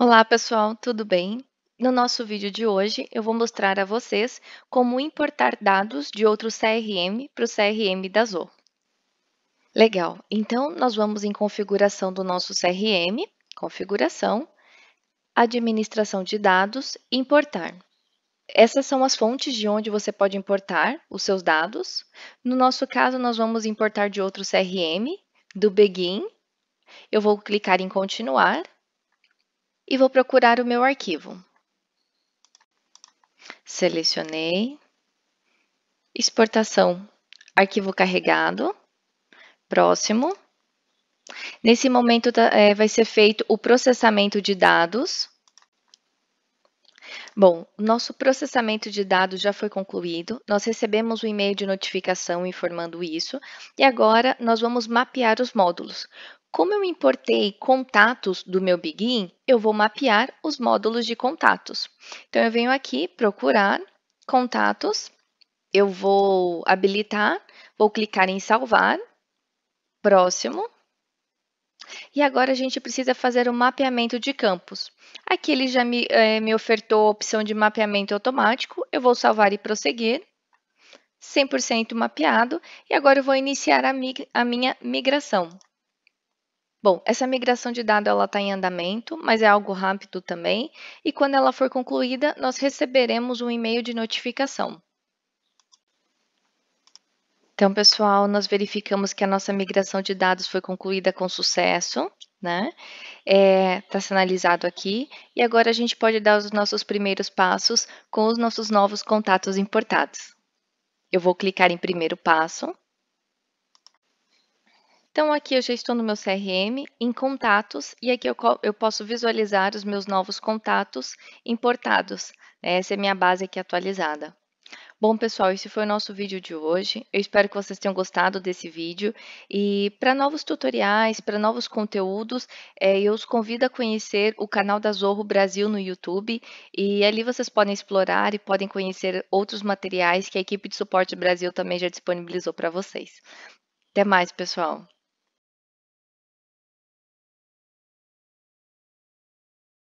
Olá pessoal, tudo bem? No nosso vídeo de hoje, eu vou mostrar a vocês como importar dados de outro CRM para o CRM da Zoho. Legal, então nós vamos em configuração do nosso CRM, configuração, administração de dados, importar. Essas são as fontes de onde você pode importar os seus dados. No nosso caso, nós vamos importar de outro CRM, do Begin. Eu vou clicar em continuar e vou procurar o meu arquivo. Selecionei, exportação, arquivo carregado, próximo. Nesse momento tá, é, vai ser feito o processamento de dados. Bom, nosso processamento de dados já foi concluído, nós recebemos o um e-mail de notificação informando isso, e agora nós vamos mapear os módulos. Como eu importei contatos do meu Begin, eu vou mapear os módulos de contatos. Então, eu venho aqui, procurar, contatos, eu vou habilitar, vou clicar em salvar, próximo. E agora a gente precisa fazer o um mapeamento de campos. Aqui ele já me, é, me ofertou a opção de mapeamento automático, eu vou salvar e prosseguir. 100% mapeado, e agora eu vou iniciar a, mig, a minha migração. Bom, essa migração de dados ela está em andamento, mas é algo rápido também, e quando ela for concluída, nós receberemos um e-mail de notificação. Então, pessoal, nós verificamos que a nossa migração de dados foi concluída com sucesso, né? Está é, tá sinalizado aqui, e agora a gente pode dar os nossos primeiros passos com os nossos novos contatos importados. Eu vou clicar em primeiro passo, então, aqui eu já estou no meu CRM, em contatos, e aqui eu, eu posso visualizar os meus novos contatos importados. Essa é a minha base aqui atualizada. Bom, pessoal, esse foi o nosso vídeo de hoje. Eu espero que vocês tenham gostado desse vídeo. E para novos tutoriais, para novos conteúdos, é, eu os convido a conhecer o canal da Zorro Brasil no YouTube. E ali vocês podem explorar e podem conhecer outros materiais que a equipe de suporte Brasil também já disponibilizou para vocês. Até mais, pessoal!